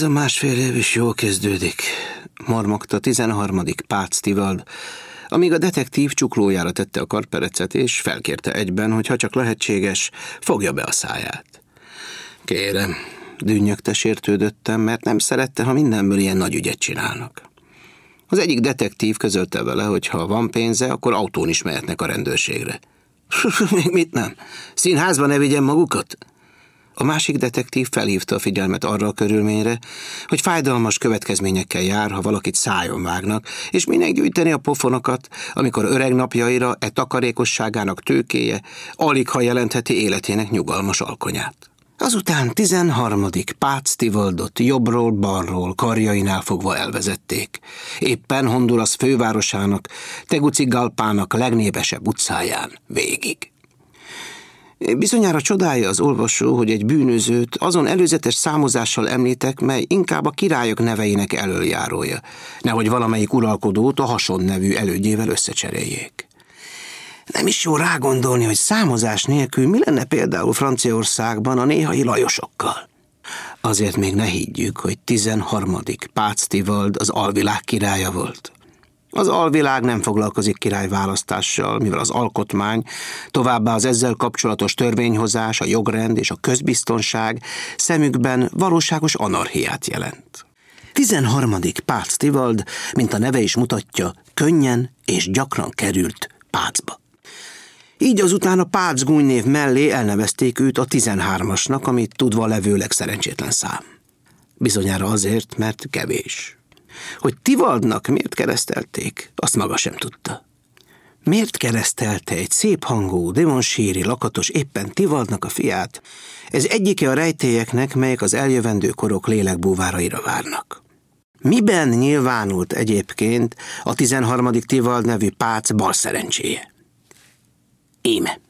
Ez a másfél év is jól kezdődik, mormogta 13. Pác Tivald, amíg a detektív csuklójára tette a karperecet, és felkérte egyben, hogy ha csak lehetséges, fogja be a száját. Kérem, dünnyögte sértődöttem, mert nem szerette, ha mindenből ilyen nagy ügyet csinálnak. Az egyik detektív közölte vele, hogy ha van pénze, akkor autón is mehetnek a rendőrségre. Még mit nem? Színházba ne vigyem magukat? A másik detektív felhívta a figyelmet arra a körülményre, hogy fájdalmas következményekkel jár, ha valakit szájon vágnak, és minek gyűjteni a pofonokat, amikor öreg napjaira e takarékosságának tőkéje alig ha jelentheti életének nyugalmas alkonyát. Azután 13. Pác Tivoldot jobbról, balról, karjainál fogva elvezették. Éppen Honduras fővárosának, Tegucigalpának legnépesebb utcáján végig. Bizonyára csodálja az olvasó, hogy egy bűnözőt azon előzetes számozással említek, mely inkább a királyok neveinek elöljárója, nehogy valamelyik uralkodót a hason nevű elődjével összecseréljék. Nem is jó rágondolni, hogy számozás nélkül mi lenne például Franciaországban a néhai lajosokkal. Azért még ne higgyük, hogy 13. Páctivald az alvilág királya volt. Az alvilág nem foglalkozik királyválasztással, mivel az alkotmány, továbbá az ezzel kapcsolatos törvényhozás, a jogrend és a közbiztonság szemükben valóságos anarchiát jelent. 13. Pácz Tivald, mint a neve is mutatja, könnyen és gyakran került Pácba. Így azután a Pácz gúnynév mellé elnevezték őt a 13-asnak, amit tudva levőleg szerencsétlen szám. Bizonyára azért, mert kevés. Hogy Tivaldnak miért keresztelték, azt maga sem tudta. Miért keresztelte egy szép hangú, demonsíri lakatos éppen Tivaldnak a fiát? Ez egyike a rejtélyeknek, melyek az eljövendő korok lélekbúváraira várnak. Miben nyilvánult egyébként a 13. Tivald nevű pác bal szerencséje? Íme.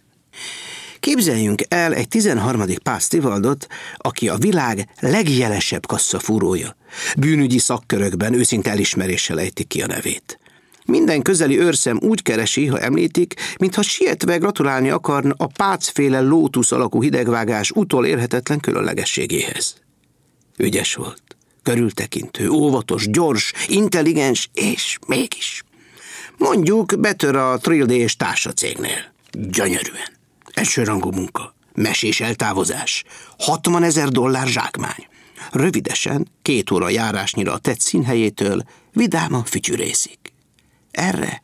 Képzeljünk el egy 13. Pász Tivaldot, aki a világ legjelesebb kasszafúrója, Bűnügyi szakkörökben őszinte elismeréssel ejtik ki a nevét. Minden közeli őrszem úgy keresi, ha említik, mintha sietve gratulálni akarna a pácféle lótusz alakú hidegvágás utol érhetetlen különlegességéhez. Ügyes volt, körültekintő, óvatos, gyors, intelligens, és mégis. Mondjuk betör a Trilde és társa cégnél. Gyönyörűen. Elsőrangú munka. Mesés eltávozás. 60 ezer dollár zsákmány. Rövidesen, két óra járásnyira a tett színhelyétől vidáman fütyűrészik. Erre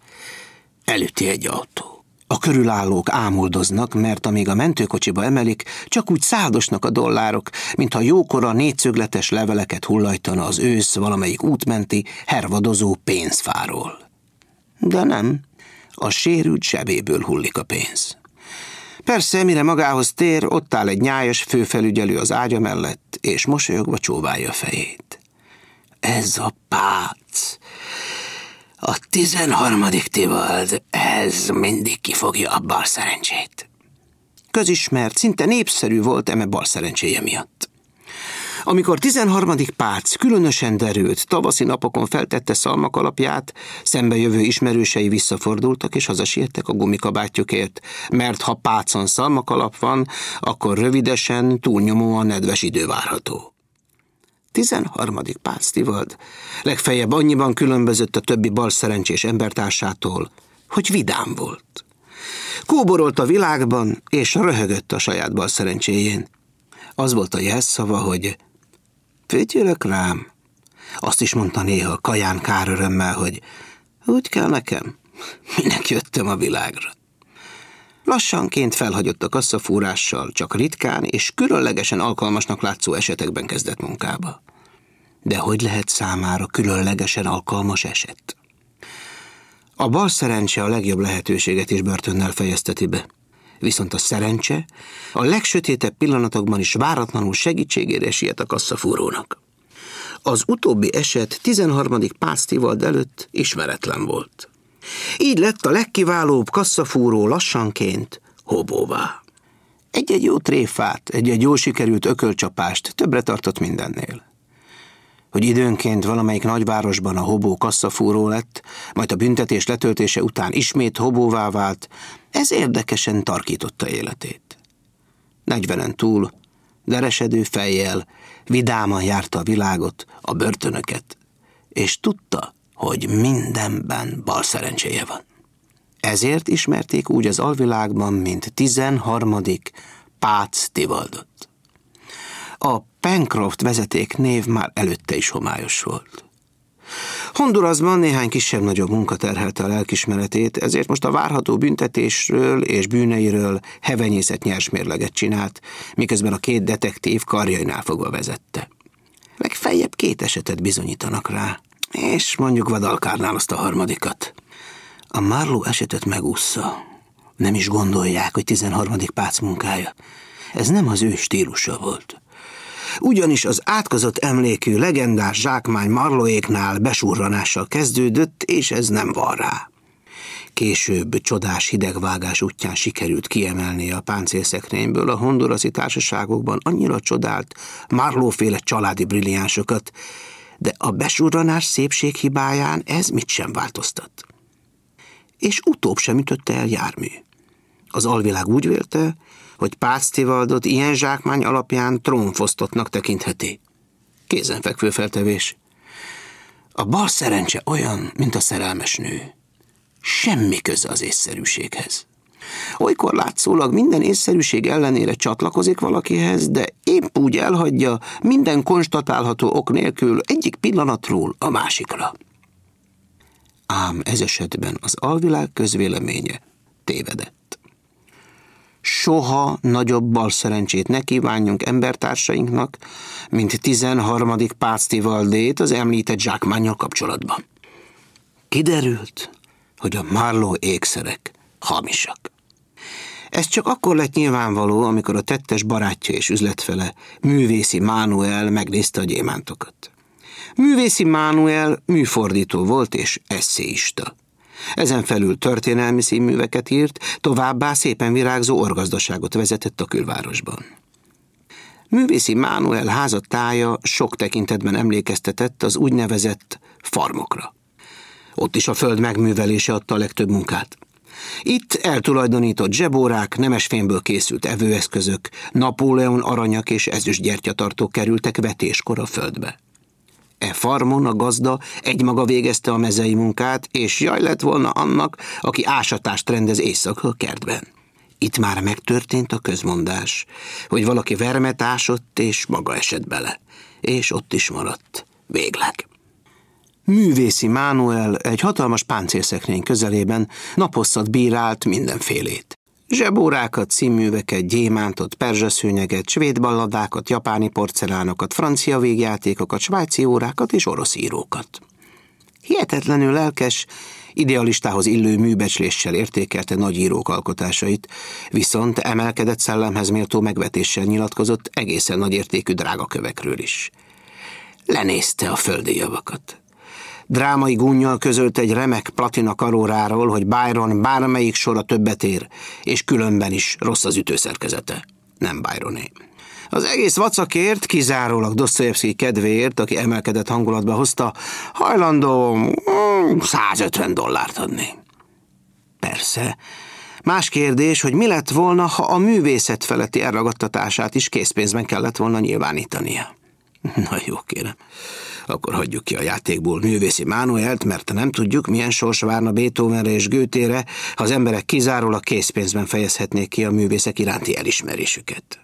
elüti egy autó. A körülállók ámuldoznak, mert amíg a mentőkocsiba emelik, csak úgy szádosnak a dollárok, mintha jókora négyszögletes leveleket hullajtana az ősz valamelyik útmenti, hervadozó pénzfáról. De nem, a sérült sebéből hullik a pénz. Persze, mire magához tér, ott áll egy nyájas főfelügyelő az ágya mellett, és mosolyogva csóválja a fejét. Ez a pác! A tizenharmadik Tivald, ez mindig kifogja a bal szerencsét. Közismert, szinte népszerű volt eme bal szerencséje miatt. Amikor 13. Pác különösen derült, tavaszi napokon feltette szalmak alapját, szembe jövő ismerősei visszafordultak és hazasértek a gumikabátjukért, mert ha Pácon szalmak alap van, akkor rövidesen, túlnyomóan nedves idő várható. 13. Pác Tivad legfeljebb annyiban különbözött a többi balszerencsés embertársától, hogy vidám volt. Kóborolt a világban, és röhögött a saját balszerencséjén. Az volt a jelszava, hogy Figyelek rám. Azt is mondta néha kaján kár örömmel, hogy úgy kell nekem, minek jöttem a világra. Lassanként felhagyott a kasszafúrással, csak ritkán és különlegesen alkalmasnak látszó esetekben kezdett munkába. De hogy lehet számára különlegesen alkalmas eset? A bal szerencse a legjobb lehetőséget is börtönnel fejezteti be. Viszont a szerencse a legsötétebb pillanatokban is váratlanul segítségére siet a kasszafúrónak. Az utóbbi eset 13. pásztivad előtt ismeretlen volt. Így lett a legkiválóbb kasszafúró lassanként hobóvá. Egy-egy jó tréfát, egy-egy jó sikerült ökölcsapást többre tartott mindennél hogy időnként valamelyik nagyvárosban a hobó kasszafúró lett, majd a büntetés letöltése után ismét hobóvá vált, ez érdekesen tarkította életét. Negyvenen túl, deresedő fejjel, vidáman járta a világot, a börtönöket, és tudta, hogy mindenben bal szerencséje van. Ezért ismerték úgy az alvilágban, mint tizenharmadik Pác Tivaldot a Pencroft vezeték név már előtte is homályos volt. Hondurasban néhány kisebb-nagyobb munka terhelte a lelkismeretét, ezért most a várható büntetésről és bűneiről hevenyészet nyersmérleget csinált, miközben a két detektív karjainál fogva vezette. Legfeljebb két esetet bizonyítanak rá, és mondjuk vadalkárnál azt a harmadikat. A Marló esetet megúszza. Nem is gondolják, hogy 13. pác munkája. Ez nem az ő stílusa volt ugyanis az átkozott emlékű legendás zsákmány marlóéknál besurranással kezdődött, és ez nem van rá. Később csodás hidegvágás útján sikerült kiemelni a páncélszekrényből a hondurasi társaságokban annyira csodált Marlóféle családi brilliánsokat, de a besurranás szépség hibáján ez mit sem változtat. És utóbb sem ütötte el jármű. Az alvilág úgy vélte, hogy Pásztivaldot ilyen zsákmány alapján trónfosztottnak tekintheti. Kézenfekvő feltevés. A bal szerencse olyan, mint a szerelmes nő. Semmi köze az észszerűséghez. Olykor látszólag minden észszerűség ellenére csatlakozik valakihez, de épp úgy elhagyja minden konstatálható ok nélkül egyik pillanatról a másikra. Ám ez esetben az alvilág közvéleménye tévedett soha nagyobb bal szerencsét ne kívánjunk embertársainknak, mint 13. Pácti Valdét az említett zsákmányjal kapcsolatban. Kiderült, hogy a márló ékszerek hamisak. Ez csak akkor lett nyilvánvaló, amikor a tettes barátja és üzletfele, művészi Mánuel megnézte a gyémántokat. Művészi Mánuel műfordító volt és eszéista. Ezen felül történelmi színműveket írt, továbbá szépen virágzó orgazdaságot vezetett a külvárosban. Művészi Mánuel házatája sok tekintetben emlékeztetett az úgynevezett farmokra. Ott is a föld megművelése adta a legtöbb munkát. Itt eltulajdonított zsebórák, nemesfémből készült evőeszközök, Napóleon aranyak és ezüstgyertyatartók kerültek vetéskor a földbe. E farmon a gazda egymaga végezte a mezei munkát, és jaj lett volna annak, aki ásatást rendez éjszaka a kertben. Itt már megtörtént a közmondás, hogy valaki vermet ásott, és maga esett bele. És ott is maradt. Végleg. Művészi Mánuel egy hatalmas páncélszekrény közelében naposszat bírált mindenfélét. Zsebórákat, színműveket, gyémántot, perzsaszőnyeget, svéd balladákat, japáni porcelánokat, francia végjátékokat, svájci órákat és orosz írókat. Hihetetlenül lelkes, idealistához illő műbecsléssel értékelte nagy írók alkotásait, viszont emelkedett szellemhez méltó megvetéssel nyilatkozott egészen nagy értékű drágakövekről is. Lenézte a földi javakat. Drámai gunnyal közölt egy remek platina karóráról, hogy Byron bármelyik sora többet ér, és különben is rossz az ütőszerkezete. Nem Byroné. Az egész vacakért, kizárólag Dostoyevsky kedvéért, aki emelkedett hangulatba hozta, hajlandó 150 mm, dollárt adni. Persze. Más kérdés, hogy mi lett volna, ha a művészet feletti elragadtatását is készpénzben kellett volna nyilvánítania. Na jó, kérem. Akkor hagyjuk ki a játékból művészi Mánuelt, mert nem tudjuk, milyen sors várna Beethovenre és Gőtére, ha az emberek kizárólag készpénzben fejezhetnék ki a művészek iránti elismerésüket.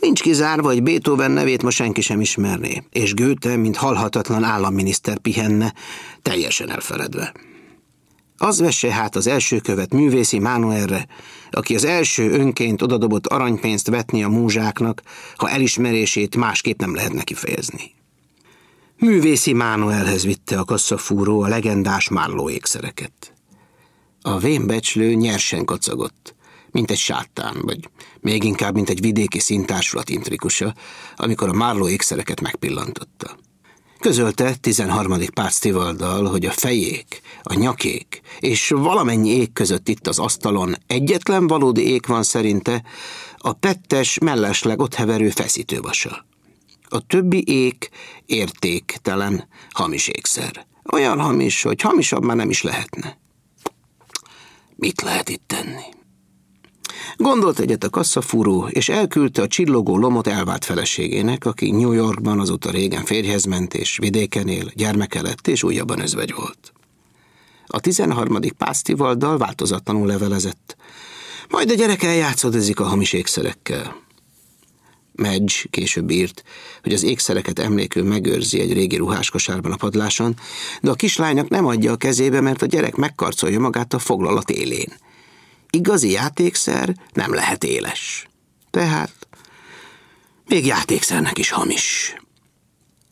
Nincs kizárva, hogy Beethoven nevét ma senki sem ismerné, és Gőte, mint halhatatlan államminiszter pihenne, teljesen elfeledve. Az vesse hát az első követ művészi Mánuelre, aki az első önként odadobott aranypénzt vetni a múzsáknak, ha elismerését másképp nem lehet neki fejezni. Művészi Mánuelhez vitte a kasszafúró a legendás márló ékszereket. A vénbecslő nyersen kacagott, mint egy sátán, vagy még inkább, mint egy vidéki szintársulat intrikusa, amikor a márló ékszereket megpillantotta. Közölte 13. Pásztivalddal, hogy a fejék, a nyakék és valamennyi ék között itt az asztalon egyetlen valódi ék van szerinte, a pettes, mellesleg ott heverő feszítővasa. A többi ék értéktelen, hamis ékszer. Olyan hamis, hogy hamisabb már nem is lehetne. Mit lehet itt tenni? Gondolt egyet a kasszafúró, és elküldte a csillogó lomot elvált feleségének, aki New Yorkban azóta régen férjhez ment, és vidéken él, gyermeke lett, és újabban özvegy volt. A 13. pásztivaldal változatlanul levelezett. Majd a gyerek eljátszadozik a hamis ékszerekkel. Medge később írt, hogy az ékszereket emlékül megőrzi egy régi ruháskosárban a padláson, de a kislánynak nem adja a kezébe, mert a gyerek megkarcolja magát a foglalat élén – igazi játékszer nem lehet éles. Tehát még játékszernek is hamis.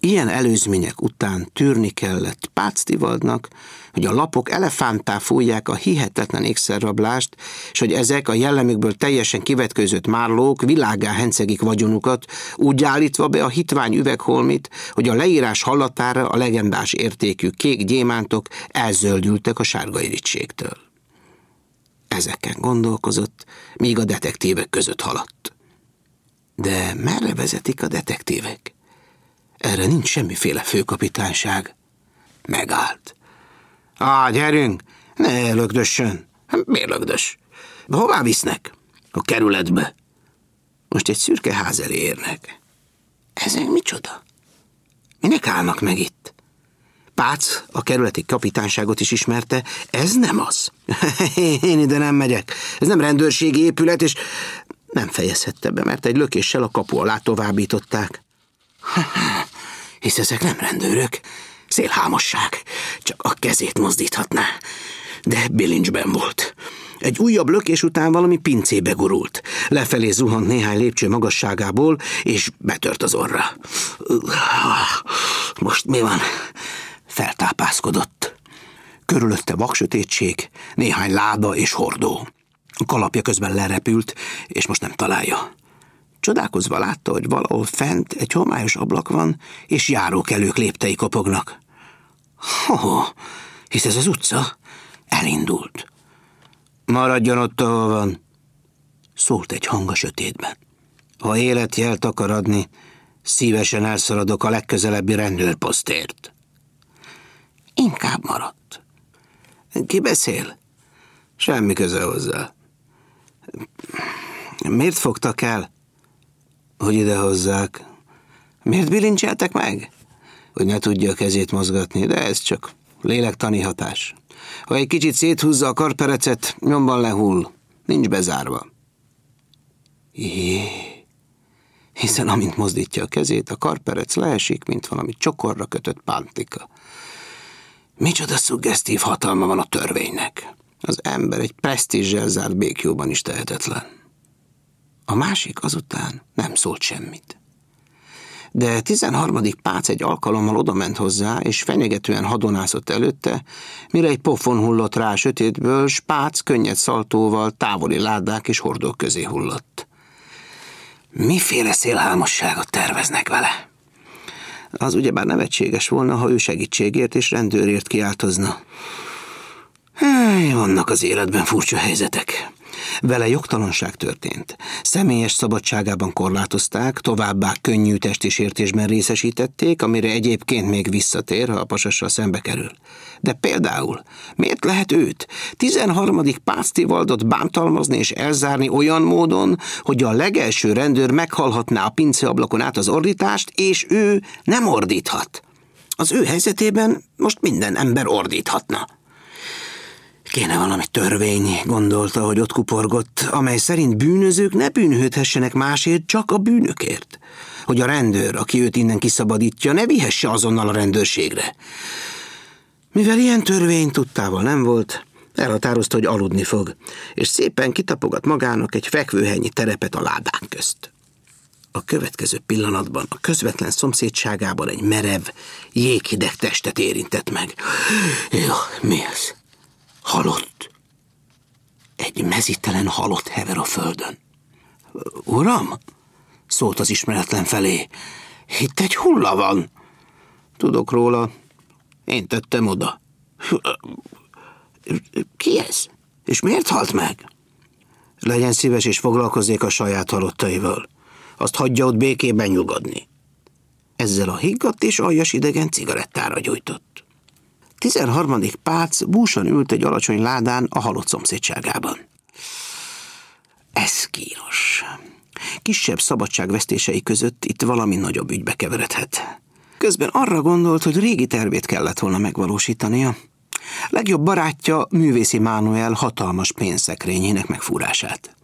Ilyen előzmények után tűrni kellett Páctivadnak, hogy a lapok elefántá fújják a hihetetlen ékszerrablást, és hogy ezek a jellemükből teljesen kivetkőzött márlók világá hencegik vagyonukat, úgy állítva be a hitvány üvegholmit, hogy a leírás hallatára a legendás értékű kék gyémántok elzöldültek a sárga irítségtől. Ezeken gondolkozott, míg a detektívek között haladt. De merre vezetik a detektívek? Erre nincs semmiféle főkapitányság. Megállt. Á, gyerünk! Ne lögdössön! Miért lögdös? hová visznek? A kerületbe. Most egy szürke ház elé érnek. Ezek micsoda? Minek állnak meg itt? Pác a kerületi kapitánságot is ismerte. Ez nem az. Én ide nem megyek. Ez nem rendőrségi épület, és nem fejezhette be, mert egy lökéssel a kapu alá továbbították. Hisz ezek nem rendőrök. Szélhámosság. Csak a kezét mozdíthatná. De bilincsben volt. Egy újabb lökés után valami pincébe gurult. Lefelé zuhant néhány lépcső magasságából, és betört az orra. Most mi van? feltápászkodott. Körülötte vaksötétség, néhány láda és hordó. A kalapja közben lerepült, és most nem találja. Csodálkozva látta, hogy valahol fent egy homályos ablak van, és járókelők léptei kopognak. Hoho, hisz ez az utca? Elindult. Maradjon ott, ahol van, szólt egy hang a sötétben. Ha életjelt akar adni, szívesen elszaladok a legközelebbi rendőrposztért. Inkább maradt. Ki beszél? Semmi köze hozzá. Miért fogtak el? Hogy ide hozzák? Miért bilincseltek meg? Hogy ne tudja a kezét mozgatni, de ez csak lélektani hatás. Ha egy kicsit széthúzza a karperecet, nyomban lehull. Nincs bezárva. Jé. Hiszen amint mozdítja a kezét, a karperec leesik, mint valami csokorra kötött pántika. Micsoda szuggesztív hatalma van a törvénynek. Az ember egy presztízzel zárt békjóban is tehetetlen. A másik azután nem szólt semmit. De 13. Pác egy alkalommal odament hozzá, és fenyegetően hadonászott előtte, mire egy pofon hullott rá sötétből, spác könnyed szaltóval távoli ládák és hordók közé hullott. Miféle szélhámosságot terveznek vele? Az ugyebár nevetséges volna, ha ő segítségért és rendőrért kiáltozna. Hely, vannak az életben furcsa helyzetek. Vele jogtalanság történt. Személyes szabadságában korlátozták, továbbá könnyű testi sértésben részesítették, amire egyébként még visszatér, ha a pasassal szembe kerül. De például, miért lehet őt, 13. Pászti Valdot bántalmazni és elzárni olyan módon, hogy a legelső rendőr meghallhatná a pinceablakon át az ordítást, és ő nem ordíthat? Az ő helyzetében most minden ember ordíthatna. Kéne valami törvény, gondolta, hogy ott kuporgott, amely szerint bűnözők ne bűnhődhessenek másért, csak a bűnökért. Hogy a rendőr, aki őt innen kiszabadítja, ne vihesse azonnal a rendőrségre. Mivel ilyen törvény tudtával nem volt, elhatározta, hogy aludni fog, és szépen kitapogat magának egy fekvőhelyi terepet a ládán közt. A következő pillanatban a közvetlen szomszédságában egy merev, jéghideg testet érintett meg. Jó, mi ez? halott. Egy mezítelen halott hever a földön. Uram, szólt az ismeretlen felé, itt egy hulla van. Tudok róla, én tettem oda. Ki ez? És miért halt meg? Legyen szíves és foglalkozzék a saját halottaival. Azt hagyja ott békében nyugodni. Ezzel a higgadt és aljas idegen cigarettára gyújtott. 13. Pác búsan ült egy alacsony ládán a halott szomszédságában. Ez kínos. Kisebb szabadságvesztései között itt valami nagyobb ügybe keveredhet. Közben arra gondolt, hogy régi tervét kellett volna megvalósítania. Legjobb barátja művészi Mánuel hatalmas pénzszekrényének megfúrását.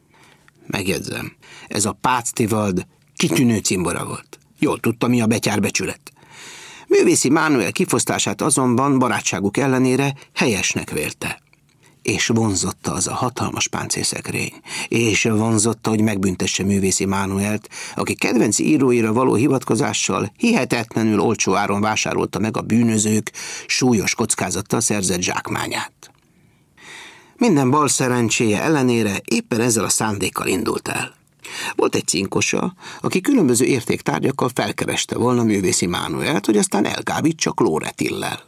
Megjegyzem, ez a Páctivald kitűnő cimbora volt. Jól tudta, mi a betyár becsület. Művészi Mánuel kifosztását azonban barátságuk ellenére helyesnek vélte. És vonzotta az a hatalmas páncélszekrény, és vonzotta, hogy megbüntesse művészi Mánuelt, aki kedvenc íróira való hivatkozással hihetetlenül olcsó áron vásárolta meg a bűnözők súlyos kockázattal szerzett zsákmányát. Minden bal szerencséje ellenére éppen ezzel a szándékkal indult el. Volt egy cinkosa, aki különböző értéktárgyakkal felkereste volna művészi Mánuelt, hogy aztán elkábítsa klóretillel.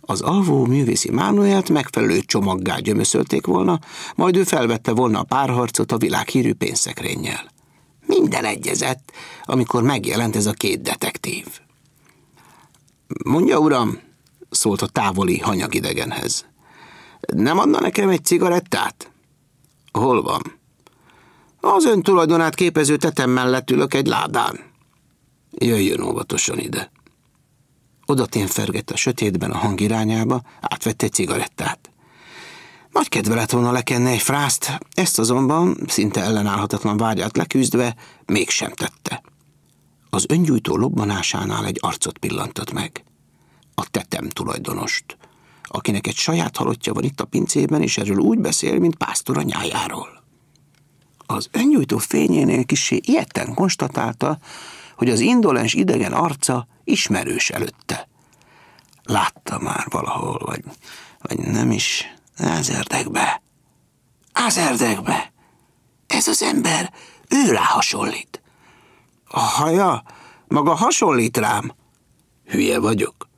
Az alvó művészi Mánuelt megfelelő csomaggá gyömöszölték volna, majd ő felvette volna a párharcot a világhírű pénzszekrénnyel. Minden egyezett, amikor megjelent ez a két detektív. Mondja, uram, szólt a távoli hanyagidegenhez. Nem adna nekem egy cigarettát? Hol van? Az ön tulajdonát képező tetem mellett ülök egy ládán. Jöjjön óvatosan ide. Odatén fergett a sötétben a hang irányába, átvette egy cigarettát. Nagy kedve lett volna lekenni egy frászt, ezt azonban, szinte ellenállhatatlan vágyát leküzdve, mégsem tette. Az öngyújtó lobbanásánál egy arcot pillantott meg. A tetem tulajdonost, akinek egy saját halottja van itt a pincében, és erről úgy beszél, mint pásztor a nyájáról az öngyújtó fényénél kisé ilyetten konstatálta, hogy az indolens idegen arca ismerős előtte. Látta már valahol, vagy, vagy nem is, Az erdekbe! Ez az ember, ő rá hasonlít. A haja maga hasonlít rám. Hülye vagyok.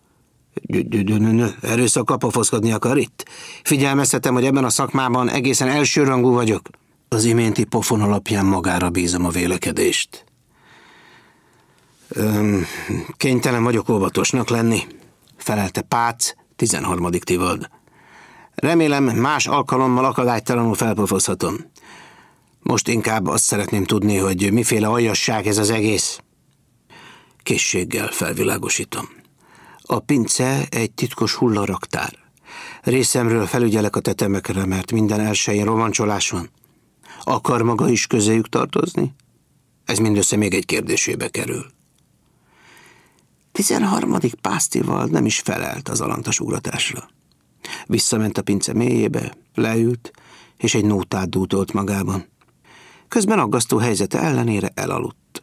Erőszak kapofoszkodni akar itt? Figyelmeztetem, hogy ebben a szakmában egészen elsőrangú vagyok. Az iménti pofon alapján magára bízom a vélekedést. Öm, kénytelen vagyok óvatosnak lenni, felelte Pác, 13. Tivold. Remélem más alkalommal akadálytalanul felpofozhatom. Most inkább azt szeretném tudni, hogy miféle aljasság ez az egész. Készséggel felvilágosítom. A pince egy titkos hullaraktár. Részemről felügyelek a tetemekre, mert minden elsőjén romancsolás van akar maga is közéjük tartozni? Ez mindössze még egy kérdésébe kerül. Tizenharmadik pásztival nem is felelt az alantas ugratásra. Visszament a pince mélyébe, leült, és egy nótát dútolt magában. Közben aggasztó helyzete ellenére elaludt.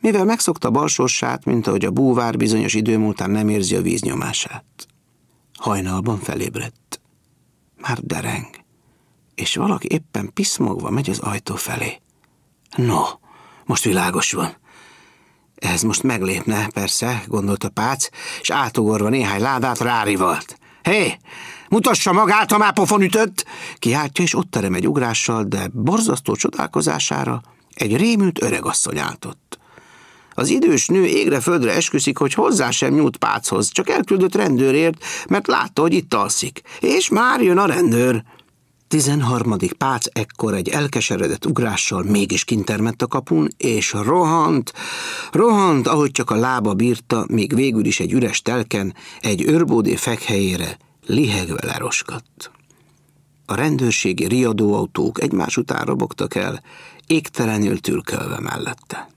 Mivel megszokta balsósát, mint ahogy a búvár bizonyos idő múltán nem érzi a víznyomását. Hajnalban felébredt. Már dereng és valaki éppen piszmogva megy az ajtó felé. No, most világos van. Ez most meglépne, persze, gondolta Pác, és átugorva néhány ládát rárivalt. Hé, hey, mutassa magát, ha már pofon ütött! Kiáltja, és ott terem egy ugrással, de borzasztó csodálkozására egy rémült öregasszony álltott. Az idős nő égre-földre esküszik, hogy hozzá sem nyújt Páchoz, csak elküldött rendőrért, mert látta, hogy itt alszik. És már jön a rendőr. Tizenharmadik Pác ekkor egy elkeseredett ugrással mégis kintermett a kapun, és rohant, rohant, ahogy csak a lába bírta, még végül is egy üres telken, egy őrbódé fekhelyére lihegve leroskadt. A rendőrségi riadóautók egymás után robogtak el, égtelenül tülkölve mellette.